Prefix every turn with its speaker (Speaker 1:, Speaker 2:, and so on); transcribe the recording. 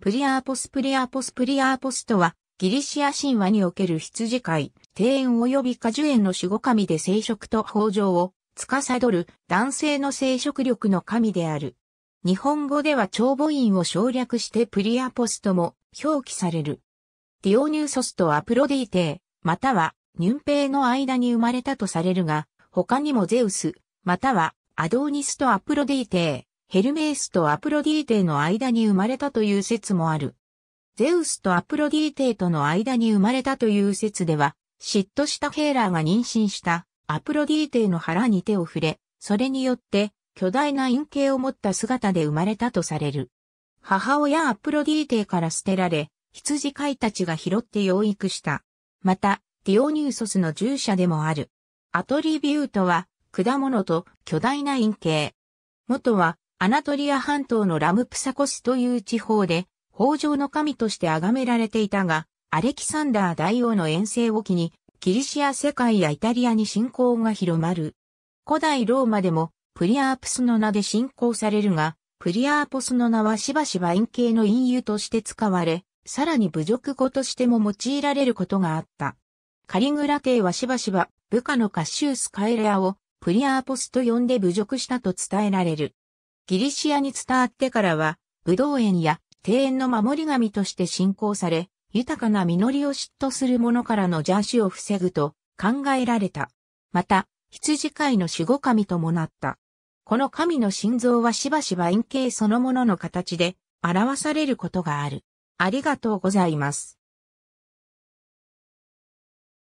Speaker 1: プリアーポスプリアーポスプリアーポスとは、ギリシア神話における羊飼
Speaker 2: い、庭園及び果樹園の守護神で生殖と豊穣を司る男性の生殖力の神である。日本語では長母音を省略してプリアポスとも表記される。ディオニューソスとアプロディーテー、またはニュンペイの間に生まれたとされるが、他にもゼウス、またはアドーニスとアプロディーテー、ヘルメースとアプロディーテの間に生まれたという説もある。ゼウスとアプロディーテとの間に生まれたという説では、嫉妬したヘーラーが妊娠したアプロディーテの腹に手を触れ、それによって巨大な陰茎を持った姿で生まれたとされる。母親アプロディーテから捨てられ、羊飼いたちが拾って養育した。また、ディオニューソスの従者でもある。アトリビュートは、果物と巨大な陰茎。元は、アナトリア半島のラムプサコスという地方で、法上の神として崇められていたが、アレキサンダー大王の遠征を機に、キリシア世界やイタリアに信仰が広まる。古代ローマでも、プリアープスの名で信仰されるが、プリアーポスの名はしばしば陰形の隠喩として使われ、さらに侮辱語としても用いられることがあった。カリグラ帝はしばしば部下のカッシュース・カエレアをプリアーポスと呼んで侮辱したと伝えられる。ギリシアに伝わってからは、武道園や庭園の守り神として信仰され、豊かな実りを嫉妬する者からの邪視を防ぐと考えられた。また、羊飼いの守護神ともなった。この神の心臓はしばしば円形そのものの形で表される
Speaker 1: ことがある。ありがとうございます。